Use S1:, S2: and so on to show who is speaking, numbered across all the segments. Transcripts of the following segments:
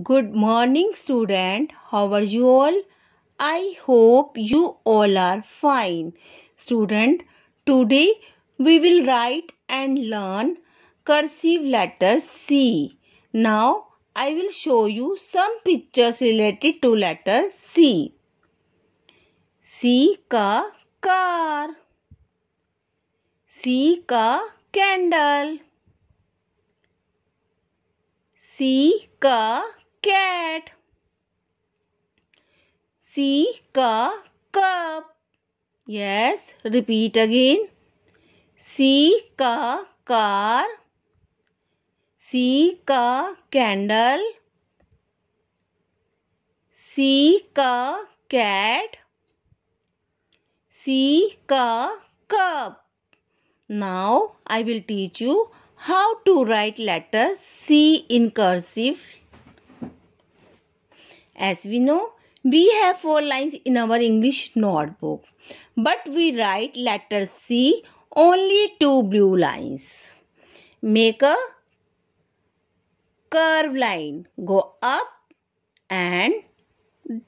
S1: Good morning student. How are you all? I hope you all are fine. Student, today we will write and learn cursive letter C. Now I will show you some pictures related to letter C. C ka car. C ka candle. C ka cat. C ka cup. Yes, repeat again. C ka car. C ka candle. C ka cat. C ka cup. Now I will teach you how to write letter C in cursive as we know, we have four lines in our English notebook, but we write letter C only two blue lines. Make a curve line. Go up and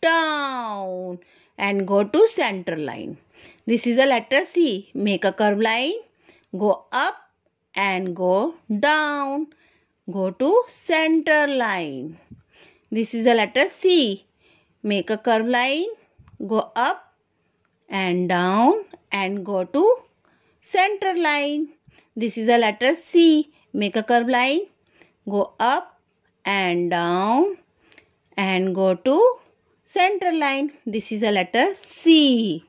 S1: down and go to center line. This is a letter C. Make a curve line. Go up and go down. Go to center line. This is a letter C. Make a curve line, go up and down and go to center line. This is a letter C. Make a curve line, go up and down and go to center line. This is a letter C.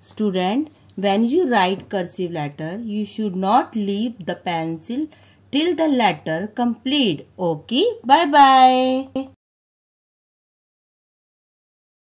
S1: Student, when you write cursive letter, you should not leave the pencil till the letter complete. Okay, bye-bye.